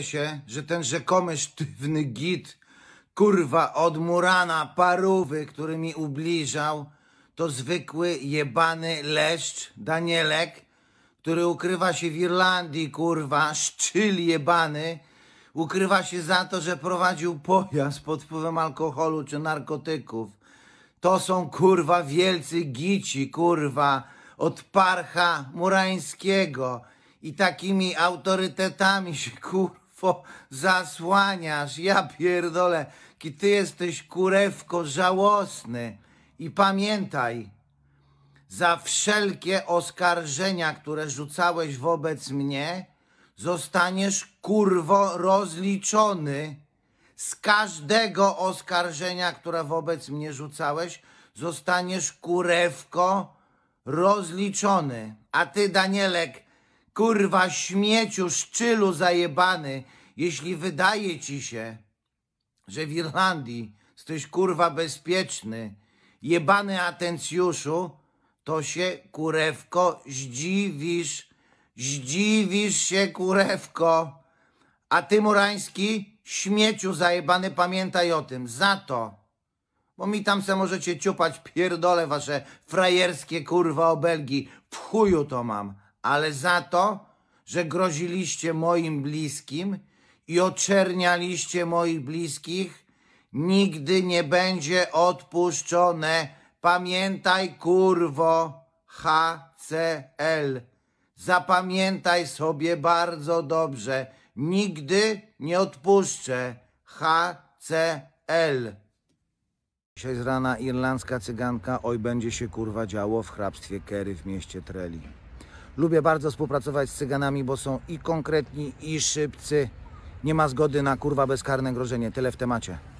się, że ten rzekomy sztywny git, kurwa od Murana parówy, który mi ubliżał, to zwykły jebany leszcz Danielek, który ukrywa się w Irlandii, kurwa, szczyl jebany, ukrywa się za to, że prowadził pojazd pod wpływem alkoholu czy narkotyków. To są kurwa wielcy gici, kurwa, od parcha murańskiego i takimi autorytetami się kurwo zasłaniasz. Ja pierdolę, ki ty jesteś kurewko żałosny. I pamiętaj, za wszelkie oskarżenia, które rzucałeś wobec mnie, zostaniesz kurwo rozliczony. Z każdego oskarżenia, które wobec mnie rzucałeś, zostaniesz kurewko rozliczony. A ty, Danielek, Kurwa śmieciu, szczylu zajebany, jeśli wydaje ci się, że w Irlandii jesteś kurwa bezpieczny, jebany atencjuszu, to się kurewko zdziwisz, zdziwisz się kurewko. A ty Murański, śmieciu zajebany, pamiętaj o tym, za to. Bo mi tam se możecie ciupać pierdole wasze frajerskie kurwa obelgi, w chuju to mam ale za to, że groziliście moim bliskim i oczernialiście moich bliskich, nigdy nie będzie odpuszczone. Pamiętaj, kurwo, HCL. Zapamiętaj sobie bardzo dobrze. Nigdy nie odpuszczę. HCL. Dzisiaj z rana irlandzka cyganka Oj będzie się kurwa działo w hrabstwie Kerry w mieście Treli. Lubię bardzo współpracować z Cyganami, bo są i konkretni, i szybcy. Nie ma zgody na kurwa bezkarne grożenie. Tyle w temacie.